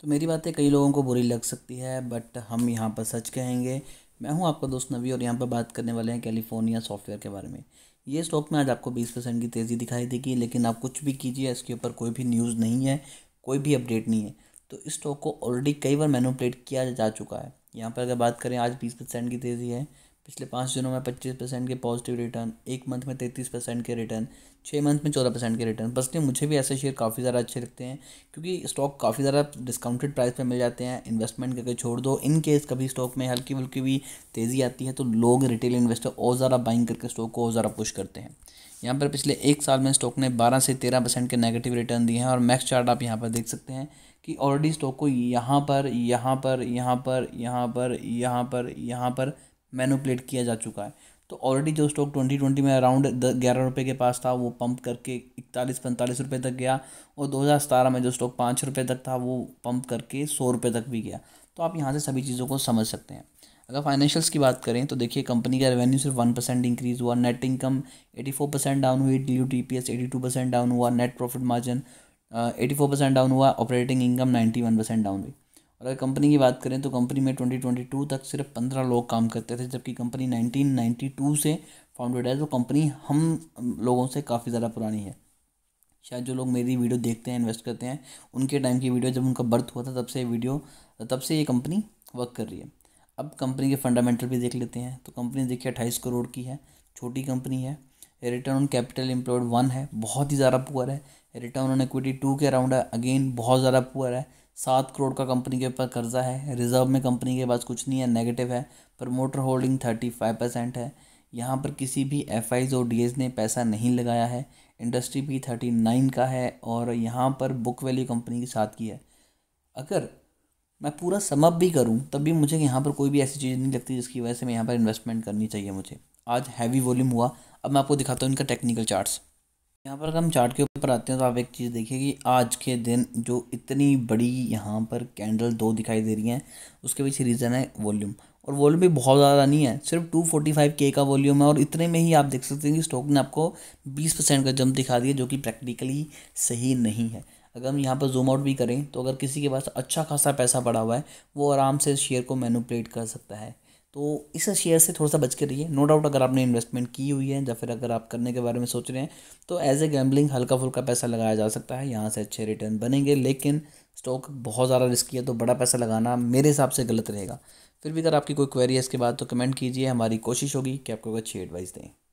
तो मेरी बातें कई लोगों को बुरी लग सकती है बट हम यहाँ पर सच कहेंगे मैं हूँ आपका दोस्त नवी और यहाँ पर बात करने वाले हैं कैलिफोर्निया सॉफ्टवेयर के बारे में ये स्टॉक में आज आपको बीस परसेंट की तेज़ी दिखाई देगी लेकिन आप कुछ भी कीजिए इसके ऊपर कोई भी न्यूज़ नहीं है कोई भी अपडेट नहीं है तो इस स्टॉक को ऑलरेडी कई बार मैनुपलेट किया जा चुका है यहाँ पर अगर बात करें आज बीस परसेंट की तेज़ी है पिछले पाँच दिनों में पच्चीस परसेंट के पॉजिटिव रिटर्न एक मंथ में तैंतीस परसेंट के रिटर्न छः मंथ में चौदह परसेंट के रिटर्न पर्सनली मुझे भी ऐसे शेयर काफ़ी ज़्यादा अच्छे लगते हैं क्योंकि स्टॉक काफ़ी ज़्यादा डिस्काउंटेड प्राइस पर मिल जाते हैं इन्वेस्टमेंट करके छोड़ दो इन केस कभी स्टॉक में हल्की फुल्की भी तेज़ी आती है तो लोग रिटेल इन्वेस्टर और ज़्यादा बाइंग करके स्टॉक को और ज़्यादा पुश करते हैं यहाँ पर पिछले एक साल में स्टॉक ने बारह से तेरह परसेंट के नेगेटिव रिटर्न दिए हैं और मैक्स चार्ट आप यहाँ पर देख सकते हैं कि ऑलरेडी स्टॉक को यहाँ पर यहाँ पर यहाँ पर यहाँ पर यहाँ पर यहाँ पर मैनुपलेट किया जा चुका है तो ऑलरेडी जो स्टॉक ट्वेंटी ट्वेंटी में अराउंड ग्यारह रुपये के पास था वो पंप करके इकतालीस पैंतालीस रुपये तक गया और दो हज़ार सतारह में जो स्टॉक पाँच रुपये तक था वो पंप करके सौ रुपये तक भी गया तो आप यहाँ से सभी चीज़ों को समझ सकते हैं अगर फाइनेंशियल्स की बात करें तो देखिए कंपनी का रेवेन्यू सिर्फ वन परसेंट इंक्रीज़ हुआ net income eighty four percent down हुई D U T P S eighty two percent down हुआ net profit margin eighty four percent down हुआ operating income ninety one percent down हुई और अगर company की बात करें तो कंपनी में 2022 तक सिर्फ पंद्रह लोग काम करते थे जबकि कंपनी 1992 से फाउंडेड है तो कंपनी हम लोगों से काफ़ी ज़्यादा पुरानी है शायद जो लोग मेरी वीडियो देखते हैं इन्वेस्ट करते हैं उनके टाइम की वीडियो जब उनका बर्थ हुआ था तब से वीडियो तब से ये कंपनी वर्क कर रही है अब कंपनी के फंडामेंटल भी देख लेते हैं तो कंपनी देखिए अट्ठाईस करोड़ की है छोटी कंपनी है return on capital employed one है बहुत ही ज़्यादा पुअर है रिटर्न ऑन इक्विटी टू के अराउंड है अगेन बहुत ज़्यादा पुअर है सात करोड़ का कंपनी के ऊपर कर्जा है रिजर्व में कंपनी के पास कुछ नहीं है नेगेटिव है promoter holding thirty five percent है यहाँ पर किसी भी एफ आईज और डी ने पैसा नहीं लगाया है इंडस्ट्री भी थर्टी नाइन का है और यहाँ पर बुक वैल्यू कंपनी के साथ की है अगर मैं पूरा समअप भी करूँ तब भी मुझे यहाँ पर कोई भी ऐसी चीज़ नहीं लगती जिसकी वजह से मैं यहाँ पर इन्वेस्टमेंट करनी चाहिए मुझे आज हैवी वॉल्यूम हुआ अब मैं आपको दिखाता हूँ इनका टेक्निकल चार्ट्स यहाँ पर अगर हम चार्ट के ऊपर आते हैं तो आप एक चीज़ देखिए कि आज के दिन जो इतनी बड़ी यहाँ पर कैंडल दो दिखाई दे रही हैं उसके पीछे रीज़न है वॉल्यूम और वॉल्यूम भी बहुत ज़्यादा नहीं है सिर्फ टू फोर्टी फाइव के का वॉल्यूम है और इतने में ही आप देख सकते हैं कि स्टॉक ने आपको बीस परसेंट का जंप दिखा दिया जो कि प्रैक्टिकली सही नहीं है अगर हम यहाँ पर जूम आउट भी करें तो अगर किसी के पास अच्छा खासा पैसा पड़ा हुआ है वो आराम से शेयर को मैनुपलेट कर सकता है तो इस शेयर से थोड़ा सा बच के रहिए नो डाउट अगर आपने इन्वेस्टमेंट की हुई है या फिर अगर आप करने के बारे में सोच रहे हैं तो एज ए गैम्बलिंग हल्का फुल्का पैसा लगाया जा सकता है यहाँ से अच्छे रिटर्न बनेंगे लेकिन स्टॉक बहुत ज़्यादा रिस्की है तो बड़ा पैसा लगाना मेरे हिसाब से गलत रहेगा फिर भी अगर आपकी कोई क्वेरी है इसके बाद तो कमेंट कीजिए हमारी कोशिश होगी कि आपको अच्छी एडवाइस दें